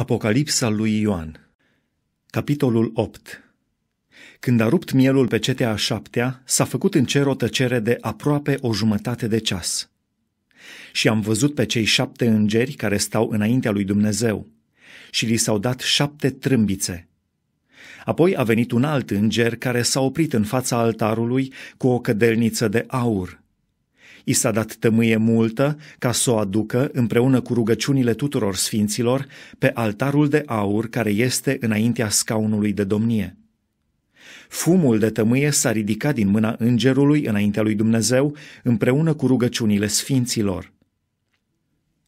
Apocalipsa lui Ioan Capitolul 8 Când a rupt mielul pe cetea a șaptea, s-a făcut în cer o tăcere de aproape o jumătate de ceas. Și am văzut pe cei șapte îngeri care stau înaintea lui Dumnezeu și li s-au dat șapte trâmbițe. Apoi a venit un alt înger care s-a oprit în fața altarului cu o cădelniță de aur I s-a dat tămâie multă ca să o aducă, împreună cu rugăciunile tuturor sfinților, pe altarul de aur care este înaintea scaunului de domnie. Fumul de tămâie s-a ridicat din mâna îngerului înaintea lui Dumnezeu, împreună cu rugăciunile sfinților.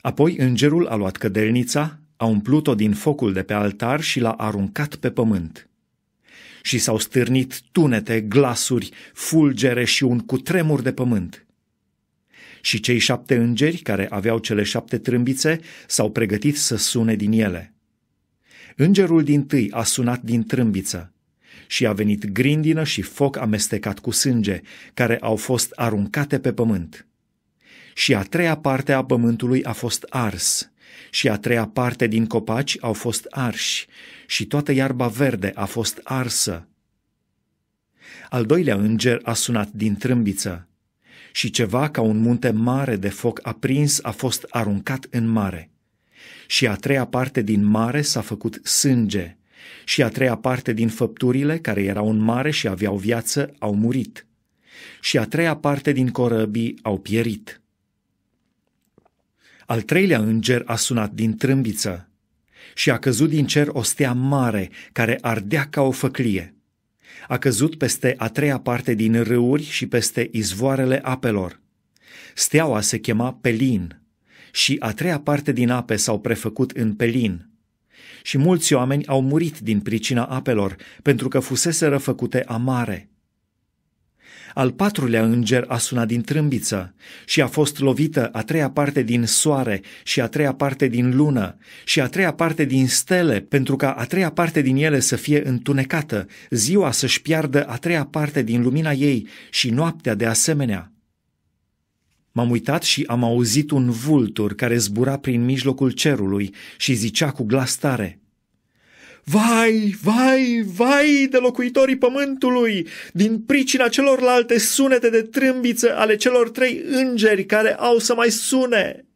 Apoi îngerul a luat cădelnița, a umplut-o din focul de pe altar și l-a aruncat pe pământ. Și s-au stârnit tunete, glasuri, fulgere și un cutremur de pământ și cei șapte îngeri care aveau cele șapte trâmbițe s-au pregătit să sune din ele. Îngerul din tâi a sunat din trâmbiță și a venit grindină și foc amestecat cu sânge, care au fost aruncate pe pământ. Și a treia parte a pământului a fost ars, și a treia parte din copaci au fost arși, și toată iarba verde a fost arsă. Al doilea înger a sunat din trâmbiță și ceva ca un munte mare de foc aprins a fost aruncat în mare. Și a treia parte din mare s-a făcut sânge, și a treia parte din făpturile care erau în mare și aveau viață au murit, și a treia parte din corăbii au pierit. Al treilea înger a sunat din trâmbiță și a căzut din cer o stea mare care ardea ca o făclie. A căzut peste a treia parte din râuri și peste izvoarele apelor. Steaua se chema Pelin și a treia parte din ape s-au prefăcut în Pelin. Și mulți oameni au murit din pricina apelor, pentru că fusese făcute amare – al patrulea înger a sunat din trâmbiță și a fost lovită a treia parte din soare și a treia parte din lună și a treia parte din stele, pentru ca a treia parte din ele să fie întunecată, ziua să-și piardă a treia parte din lumina ei și noaptea de asemenea. M-am uitat și am auzit un vultur care zbura prin mijlocul cerului și zicea cu glas tare – Vai, vai, vai de locuitorii pământului, din pricina celorlalte sunete de trâmbiță ale celor trei îngeri care au să mai sune.